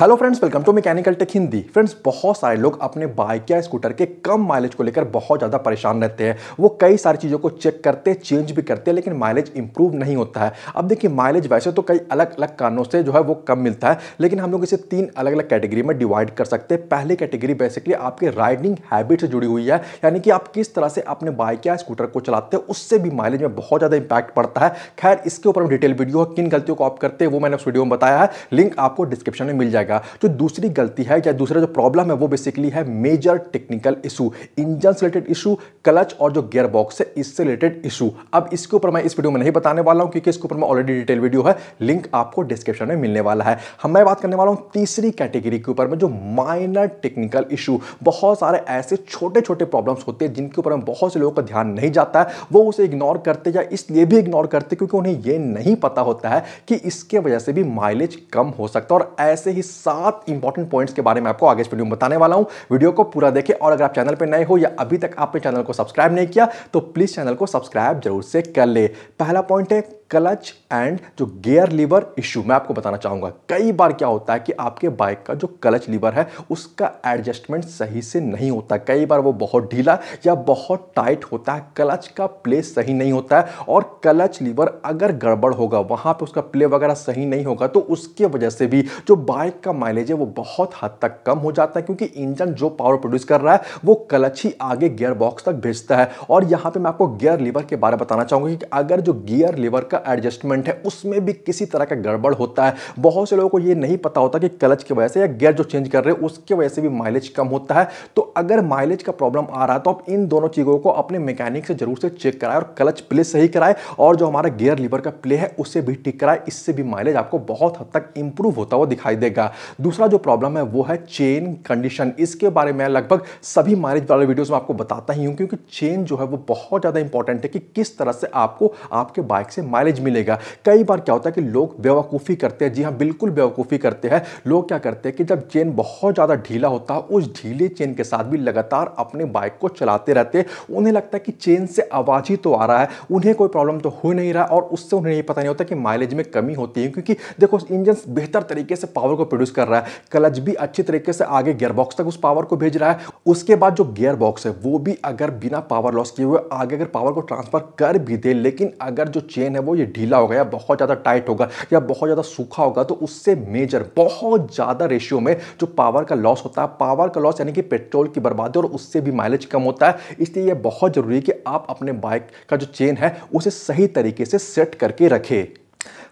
hello friends welcome to mechanical tech Hindi friends बहुत सारे लोग अपने बाइक या स्कूटर के कम माइलेज को लेकर बहुत ज़्यादा परेशान रहते हैं वो कई सारी चीज़ों को चेक करते चेंज भी करते हैं लेकिन माइलेज इंप्रूव नहीं होता है अब देखिए माइलेज वैसे तो कई अलग अलग कारणों से जो है वो कम मिलता है लेकिन हम लोग इसे तीन अलग अलग कैटेगरी में डिवाइड कर सकते हैं पहली कैटेगरी बेसिकली आपके राइडिंग हैबिट से जुड़ी हुई है यानी कि आप किस तरह से अपने बाइक या स्कूटर को चलाते हैं उससे भी माइलेज में बहुत ज़्यादा इंपैक्ट पड़ता है खैर इसके ऊपर डिटेल वीडियो किन गलतियों को आप करते हैं वो मैंने उस वीडियो में बताया है लिंक आपको डिस्क्रिप्शन में मिल जाएगा जाएगा जो तो दूसरी गलती है या दूसरा जो प्रॉब्लम है वो बेसिकली है मेजर टेक्निकल इशू इंजन से रिलेटेड इशू क्लच और जो गियर बॉक्स है इससे रिलेटेड इशू अब इसके ऊपर मैं इस वीडियो में नहीं बताने वाला हूं क्योंकि इसके ऊपर मैं ऑलरेडी डिटेल वीडियो है लिंक आपको डिस्क्रिप्शन में मिलने वाला है हम मैं बात करने वाला हूं तीसरी कैटेगरी के ऊपर में जो माइनर टेक्निकल इशू बहुत सारे ऐसे छोटे छोटे प्रॉब्लम्स होते हैं जिनके ऊपर में बहुत से लोगों का ध्यान नहीं जाता है वो उसे इग्नोर करते या इसलिए भी इग्नोर करते क्योंकि उन्हें यह नहीं पता होता है कि इसके वजह से भी माइलेज कम हो सकता है और ऐसे ही सात इंपॉर्टेंट पॉइंट्स के बारे में आपको आगे इस वीडियो में बताने वाला हूँ वीडियो को पूरा देखें और अगर आप चैनल पर नए हो या अभी तक आपने चैनल को सब्सक्राइब नहीं किया तो प्लीज़ चैनल को सब्सक्राइब जरूर से कर ले पहला पॉइंट है क्लच एंड जो गेयर लीवर इश्यू मैं आपको बताना चाहूंगा कई बार क्या होता है कि आपके बाइक का जो क्लच लीवर है उसका एडजस्टमेंट सही से नहीं होता कई बार वो बहुत ढीला या बहुत टाइट होता है क्लच का प्ले सही नहीं होता है और क्लच लीवर अगर गड़बड़ होगा वहां पर उसका प्ले वगैरह सही नहीं होगा तो उसके वजह से भी जो बाइक का माइलेज है वो बहुत हद तक कम हो जाता है क्योंकि इंजन जो पावर प्रोड्यूस कर रहा है वो क्लच ही आगे गियर बॉक्स तक भेजता है और यहाँ पर मैं आपको गियर लीवर के बारे में बताना चाहूंगा कि अगर जो गियर लीवर का एडजस्टमेंट है उसमें भी किसी तरह का गड़बड़ होता है बहुत से लोगों को ये नहीं पता होता कि क्लच की वजह से या गियर जो चेंज कर रहे हो उसकी वजह से भी माइलेज कम होता है तो अगर माइलेज का प्रॉब्लम आ रहा है तो आप इन दोनों चीज़ों को अपने मैकेनिक से जरूर से चेक कराएं और क्लच प्ले सही कराएं और जो हमारा गियर लीवर का प्ले है उसे भी ठीक कराएं इससे भी माइलेज आपको बहुत हद तक इंप्रूव होता हुआ दिखाई देगा दूसरा जो प्रॉब्लम है वो है चेन कंडीशन इसके बारे में लगभग सभी माइलेज वाले वीडियोज़ में आपको बताता ही हूँ क्योंकि चेन जो है वो बहुत ज़्यादा इंपॉर्टेंट है कि किस तरह से आपको आपके बाइक से माइलेज नॉलेज मिलेगा कई बार क्या होता है कि लोग बेवकूफ़ी करते हैं जी हाँ बिल्कुल बेवकूफ़ी करते हैं लोग क्या करते हैं कि जब चेन बहुत ज़्यादा ढीला होता है उस ढीले चेन के साथ भी लगातार अपने बाइक को चलाते रहते उन्हें लगता है कि चेन से आवाज़ ही तो आ रहा है उन्हें कोई प्रॉब्लम तो हो नहीं रहा और उससे उन्हें ये पता नहीं होता कि माइलेज में कमी होती है क्योंकि देखो इंजन बेहतर तरीके से पावर को प्रोड्यूस कर रहा है क्लच भी अच्छे तरीके से आगे गेयरबॉक्स तक उस पावर को भेज रहा है उसके बाद जो बॉक्स है वो भी अगर बिना पावर लॉस किए हुए आगे अगर पावर को ट्रांसफर कर भी दे लेकिन अगर जो चेन है वो ये ढीला होगा या बहुत ज़्यादा टाइट होगा या बहुत ज़्यादा सूखा होगा तो उससे मेजर बहुत ज़्यादा रेशियो में जो पावर का लॉस होता है पावर का लॉस यानी कि पेट्रोल की बर्बादी और उससे भी माइलेज कम होता है इसलिए यह बहुत ज़रूरी है कि आप अपने बाइक का जो चेन है उसे सही तरीके से सेट करके रखें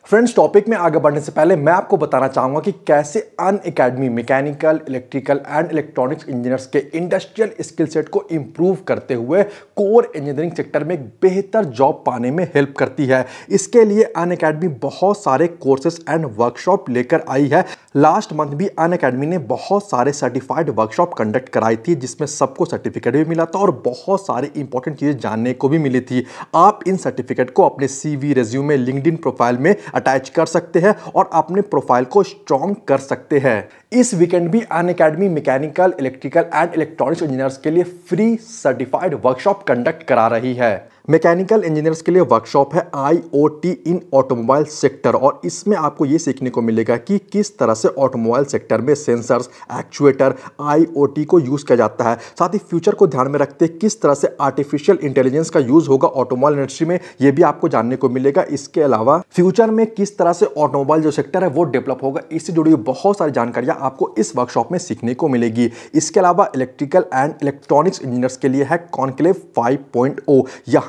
फ्रेंड्स टॉपिक में आगे बढ़ने से पहले मैं आपको बताना चाहूँगा कि कैसे Unacademy mechanical electrical and electronics engineers के इंडस्ट्रियल स्किल सेट को इम्प्रूव करते हुए कोर इंजीनियरिंग सेक्टर में बेहतर जॉब पाने में हेल्प करती है इसके लिए अन अकेडमी बहुत सारे कोर्सेस एंड वर्कशॉप लेकर आई है लास्ट मंथ भी अन अकेडमी ने बहुत सारे सर्टिफाइड वर्कशॉप कंडक्ट कराई थी जिसमें सबको सर्टिफिकेट भी मिला था और बहुत सारी इंपॉर्टेंट चीज़ें जानने को भी मिली थी आप इन सर्टिफिकेट को अपने C V resume LinkedIn profile में अटैच कर सकते हैं और अपने प्रोफाइल को स्ट्रॉन्ग कर सकते हैं इस वीकेंड भी Unacademy mechanical electrical and electronics engineers के लिए फ्री सर्टिफाइड वर्कशॉप कंडक्ट करा रही है मैकेनिकल इंजीनियर्स के लिए वर्कशॉप है आईओटी इन ऑटोमोबाइल सेक्टर और इसमें आपको ये सीखने को मिलेगा कि किस तरह से ऑटोमोबाइल सेक्टर में सेंसर्स एक्चुएटर आईओटी को यूज़ किया जाता है साथ ही फ्यूचर को ध्यान में रखते किस तरह से आर्टिफिशियल इंटेलिजेंस का यूज़ होगा ऑटोमोबाइल इंडस्ट्री में ये भी आपको जानने को मिलेगा इसके अलावा फ्यूचर में किस तरह से ऑटोमोबाइल जो सेक्टर है वो डेवलप होगा इससे जुड़ी बहुत सारी जानकारियाँ आपको इस वर्कशॉप में सीखने को मिलेगी इसके अलावा इलेक्ट्रिकल एंड इलेक्ट्रॉनिक्स इंजीनियर्स के लिए है कॉन्क्लेव फाइव पॉइंट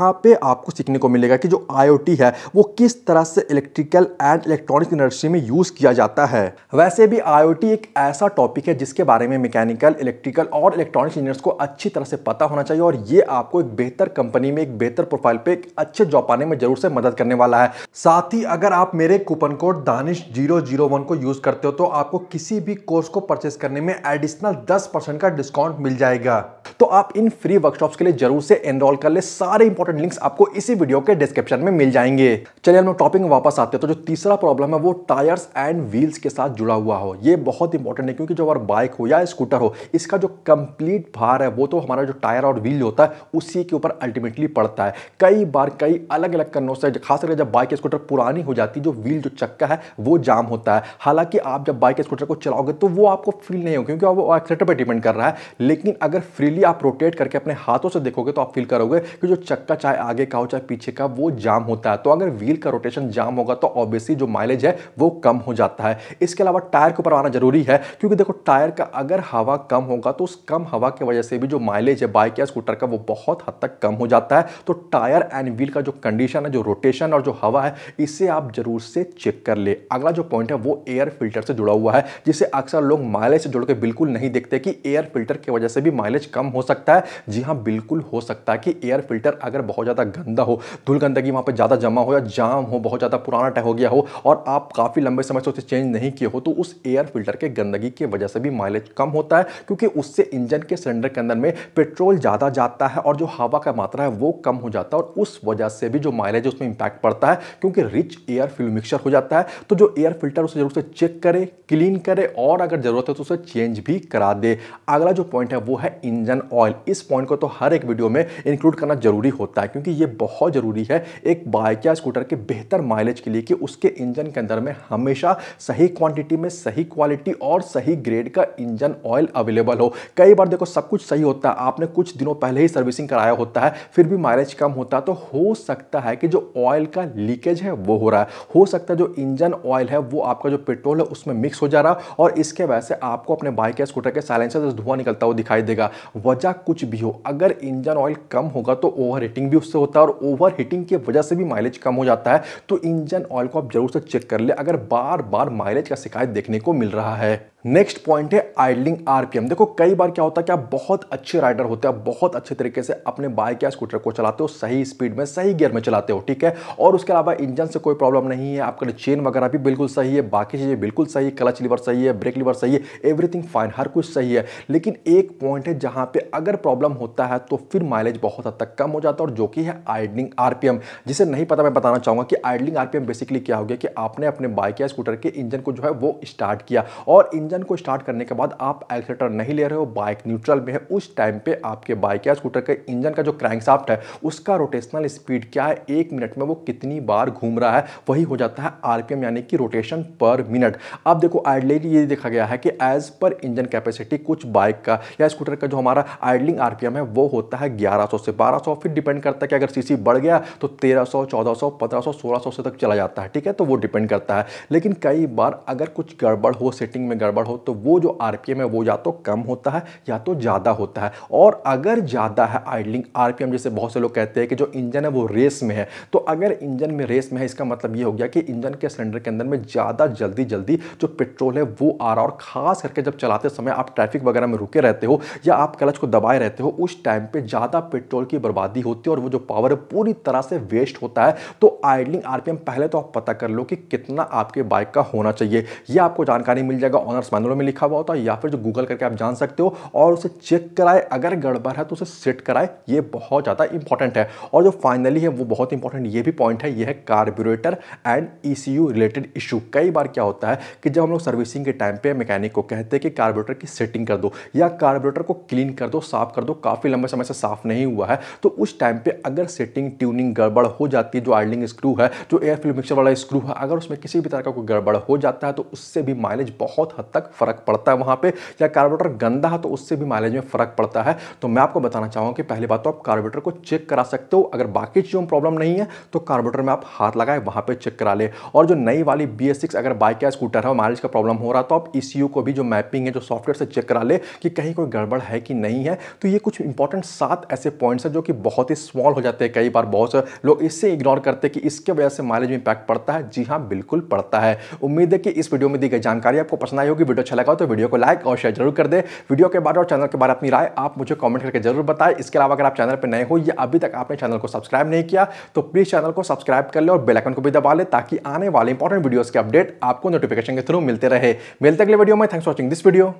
यहाँ पे आपको सीखने को मिलेगा कि जो आई है वो किस तरह से इलेक्ट्रिकल एंड इलेक्ट्रॉनिक इंडस्ट्री में यूज़ किया जाता है वैसे भी आई एक ऐसा टॉपिक है जिसके बारे में मैकेनिकल इलेक्ट्रिकल और इलेक्ट्रॉनिक इंजीनियर्स को अच्छी तरह से पता होना चाहिए और ये आपको एक बेहतर कंपनी में एक बेहतर प्रोफाइल पे एक अच्छे जॉब पाने में जरूर से मदद करने वाला है साथ ही अगर आप मेरे कूपन कोड दानिश जीरो को यूज़ करते हो तो आपको किसी भी कोर्स को परचेस करने में एडिशनल दस का डिस्काउंट मिल जाएगा तो आप इन फ्री वर्कशॉप के लिए जरूर से एनरोल कर ले सारे इंपॉर्टेंट इंपॉर्टेंट लिंक्स आपको इसी वीडियो के डिस्क्रिप्शन में मिल जाएंगे चलिए हम लोग टॉपिक में वापस आते हैं तो जो तीसरा प्रॉब्लम है वो टायर्स एंड व्हील्स के साथ जुड़ा हुआ हो ये बहुत इंपॉर्टेंट है क्योंकि जो हमारा बाइक हो या स्कूटर हो इसका जो कंप्लीट भार है वो तो हमारा जो टायर और व्हील होता है उसी के ऊपर अल्टीमेटली पड़ता है कई बार कई अलग अलग कारणों से खास करके जब बाइक स्कूटर पुरानी हो जाती है जो व्हील जो चक्का है वो जाम होता है हालांकि आप जब बाइक स्कूटर को चलाओगे तो वो आपको फील नहीं होगा क्योंकि वो एक्सेटर पर डिपेंड कर रहा है लेकिन अगर फ्रीली आप रोटेट करके अपने हाथों से देखोगे तो आप फील करोगे कि जो चक्का चाहे आगे का हो चाहे पीछे का वो जाम होता है तो अगर व्हील का रोटेशन जाम होगा तो ऑब्वियसली जो माइलेज है वो कम हो जाता है इसके अलावा टायर के ऊपर आना जरूरी है क्योंकि देखो टायर का अगर हवा कम होगा तो उस कम हवा की वजह से भी जो माइलेज है बाइक या स्कूटर का वो बहुत हद तक कम हो जाता है तो टायर एंड व्हील का जो कंडीशन है जो रोटेशन और जो हवा है इसे आप जरूर से चेक कर ले अगला जो पॉइंट है वो एयर फिल्टर से जुड़ा हुआ है जिसे अक्सर लोग माइलेज से जुड़ के बिल्कुल नहीं देखते कि एयर फिल्टर की वजह से भी माइलेज कम हो सकता है जी हाँ बिल्कुल हो सकता है कि एयर फिल्टर अगर बहुत ज़्यादा गंदा हो धूल गंदगी वहाँ पर ज़्यादा जमा हो या जाम हो बहुत ज़्यादा पुराना टह हो गया हो और आप काफ़ी लंबे समय से उसे चेंज नहीं किए हो तो उस एयर फिल्टर के गंदगी की वजह से भी माइलेज कम होता है क्योंकि उससे इंजन के सिलेंडर के अंदर में पेट्रोल ज़्यादा जाता है और जो हवा का मात्रा है वो कम हो जाता है और उस वजह से भी जो माइलेज उसमें इंपैक्ट पड़ता है क्योंकि रिच एयर फिल मिक्सचर हो जाता है तो जो एयर फिल्टर उसे जरूर से चेक करे क्लीन करे और अगर ज़रूरत है तो उसे चेंज भी करा दे अगला जो पॉइंट है वो है इंजन ऑयल इस पॉइंट को तो हर एक वीडियो में इंक्लूड करना जरूरी होता है है क्योंकि ये बहुत ज़रूरी है एक बाइक या स्कूटर के बेहतर माइलेज के लिए कि उसके इंजन के अंदर में हमेशा सही क्वांटिटी में सही क्वालिटी और सही ग्रेड का इंजन ऑयल अवेलेबल हो कई बार देखो सब कुछ सही होता है आपने कुछ दिनों पहले ही सर्विसिंग कराया होता है फिर भी माइलेज कम होता है तो हो सकता है कि जो ऑयल का लीकेज है वो हो रहा है हो सकता है जो इंजन ऑयल है वो आपका जो पेट्रोल है उसमें मिक्स हो जा रहा है और इसके वजह से आपको अपने बाइक या स्कूटर के साइलेंसर से धुआं निकलता हुआ दिखाई देगा वजह कुछ भी हो अगर इंजन ऑयल कम होगा तो ओवर भी उससे होता है और ओवर हीटिंग की वजह से भी माइलेज कम हो जाता है तो इंजन ऑयल को आप जरूर से चेक कर ले अगर बार बार माइलेज का शिकायत देखने को मिल रहा है नेक्स्ट पॉइंट है आइडलिंग आरपीएम देखो कई बार क्या होता है कि आप बहुत अच्छे राइडर होते हो बहुत अच्छे तरीके से अपने बाइक या स्कूटर को चलाते हो सही स्पीड में सही गियर में चलाते हो ठीक है और उसके अलावा इंजन से कोई प्रॉब्लम नहीं है आपका चेन वगैरह भी बिल्कुल सही है बाकी चीज़ें बिल्कुल सही है क्लच लीवर सही है ब्रेक लीवर सही है एवरीथिंग फाइन हर कुछ सही है लेकिन एक पॉइंट है जहाँ पर अगर प्रॉब्लम होता है तो फिर माइलेज बहुत हद तक कम हो जाता है और जो जो कि है आइडलिंग आरपीएम जिसे नहीं पता मैं बताना चाहूंगा कि आइडलिंग आरपीएम बेसिकली क्या हो गया कि आपने अपने बाइक या स्कूटर के इंजन को जो है वो स्टार्ट किया और इंजन को स्टार्ट करने के बाद आप एक्सेटर नहीं ले रहे हो बाइक न्यूट्रल में है उस टाइम पर आपके बाइक या स्कूटर के इंजन का जो क्रैंकसाफ्ट है उसका रोटेशनल स्पीड क्या है एक मिनट में वो कितनी बार घूम रहा है वही हो जाता है आरपीएम यानी कि रोटेशन पर मिनट अब देखो आइडलिंग ये देखा गया है कि एज पर इंजन कैपेसिटी कुछ बाइक का या स्कूटर का जो हमारा आइडलिंग आरपीएम है वो होता है 1100 से 1200 फिर डिपेंड करता है कि अगर सीसी बढ़ गया तो 1300, 1400, 1500, 1600 से तक चला जाता है ठीक है तो वो डिपेंड करता है लेकिन कई बार अगर कुछ गड़बड़ हो सेटिंग में गड़बड़ हो तो वो जो आर है वो या तो कम होता है या तो ज़्यादा होता है और अगर ज़्यादा है आइडलिंग आर जैसे बहुत से लोग कहते हैं कि जो इंजन है वो रेस में है तो अगर इंजन में रेस में है इसका मतलब ये हो गया कि इंजन के सिलेंडर के अंदर में ज़्यादा जल्दी जल्दी जो पेट्रोल है वो आ रहा और ख़ास करके जब चलाते समय आप ट्रैफिक वगैरह में रुके रहते हो या आप क्लच को दबाए रहते हो उस टाइम पर ज़्यादा पेट्रोल की बर्बादी होती है और वो जो पावर है पूरी तरह से वेस्ट होता है तो आइडलिंग आरपीएम पहले तो आप पता कर लो कि कितना आपके बाइक का होना चाहिए ये आपको जानकारी मिल जाएगा ऑनर्स मैनुअल में लिखा हुआ होता है या फिर जो गूगल करके आप जान सकते हो और उसे चेक कराए अगर गड़बड़ है तो उसे सेट कराए ये बहुत ज़्यादा इंपॉर्टेंट है और जो फाइनली है वो बहुत इंपॉर्टेंट ये भी पॉइंट है यह है कार्बोरेटर एंड ई रिलेटेड इशू कई बार क्या होता है कि जब हम लोग सर्विसिंग के टाइम पर मैकेनिक को कहते हैं कि कार्बोरेटर की सेटिंग कर दो या कार्बोरेटर को क्लीन कर दो साफ कर दो काफ़ी लंबे समय से साफ नहीं हुआ है तो उस टाइम पे अगर सेटिंग ट्यूनिंग गड़बड़ हो जाती है जो आर्लिंग स्क्रू है जो एयर फिल्म मिक्सर वाला स्क्रू है अगर उसमें किसी भी तरह का कोई गड़बड़ हो जाता है तो उससे भी माइलेज बहुत हद तक फर्क पड़ता है वहाँ पर या कार्बोरेटर गंदा है तो उससे भी माइलेज में फ़र्क पड़ता है तो मैं आपको बताना चाहूँगा कि पहली बात तो आप कार्बोरेटर को चेक करा सकते हो अगर बाकी चीज़ों में प्रॉब्लम नहीं है तो कार्बोरेटर में आप हाथ लगाए वहाँ पर चेक करा ले और जो नई वाली बी अगर बाइक या स्कूटर है माइलेज का प्रॉब्लम हो रहा तो आप ई e को भी जो मैपिंग है जो सॉफ्टवेयर से चेक करा ले कि कहीं कोई गड़बड़ है कि नहीं है तो ये कुछ इंपॉर्टेंट सात ऐसे पॉइंट्स हैं जो कि बहुत ही स्मॉल हो जाते हैं कई बार बहुत से लोग इससे इग्नोर करते हैं कि इसके वजह से माइलेज में इंपैक्ट पड़ता है जी हाँ बिल्कुल पड़ता है उम्मीद है कि इस वीडियो में दी गई जानकारी आपको पसंद आई होगी वीडियो अच्छा लगा तो वीडियो को लाइक और शेयर जरूर कर दे वीडियो के बाद और चैनल के बारे में अपनी राय आप मुझे कॉमेंट करके जरूर बताएं इसके अलावा अगर आप चैनल पर नए हो या अभी तक आपने चैनल को सब्सक्राइब नहीं किया तो प्लीज़ चैनल को सब्सक्राइब कर ले और बेलाइकन को भी दबा ले ताकि आने वाले इंपॉर्टेंट वीडियोज़ के अपडेट आपको नोटिफिकेशन के थ्रू मिलते रहे मिलते अगले वीडियो में thanks watching this video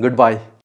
good bye